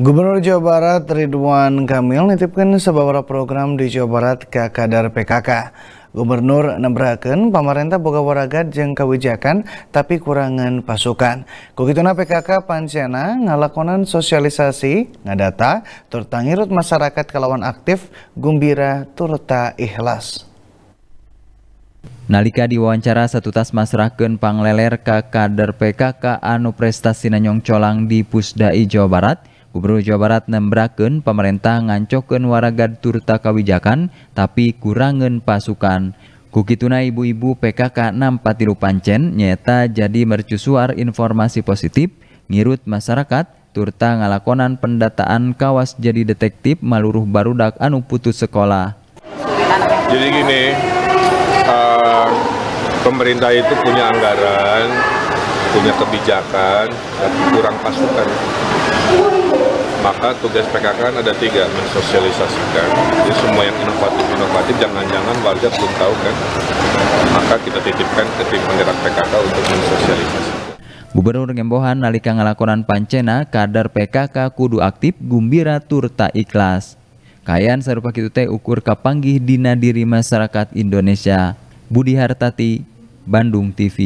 Gubernur Jawa Barat Ridwan Kamil nitipkan sebuah program di Jawa Barat ke kadar PKK. Gubernur nembraken pemerintah boga waragat jeng kewijakan tapi kurangan pasukan. Kukituna PKK Pancena ngalakonan sosialisasi, ngadata, turtangirut masyarakat kelawan aktif, gumbira, turta ikhlas. Nalika diwawancara satu tas masyarakat pangleler ke kader PKK anu prestasi nanyong colang di Pusdai Jawa Barat, Gubernur Jawa Barat nembraken pemerintah ngancoken waraga turta kawijakan tapi kurangen pasukan. Kukituna ibu-ibu PKK 6 Patiru Pancen nyata jadi mercusuar informasi positif ngirut masyarakat turta ngalakonan pendataan kawas jadi detektif maluruh barudak anu putus sekolah. Jadi gini, uh, pemerintah itu punya anggaran, punya kebijakan, tapi kurang pasukan maka tugas PKK kan ada tiga mensosialisasikan jadi semua yang inovatif inovatif jangan-jangan warga belum tahu kan maka kita titipkan ke tim penggerak PKK untuk mensosialisasikan Gubernur Ngembohan nalika ngelakonan pancena kadar PKK kudu aktif gumbira turta ikhlas. Kayan serupa kitu teh ukur kapanggih dina diri masyarakat Indonesia. Budi Hartati, Bandung TV.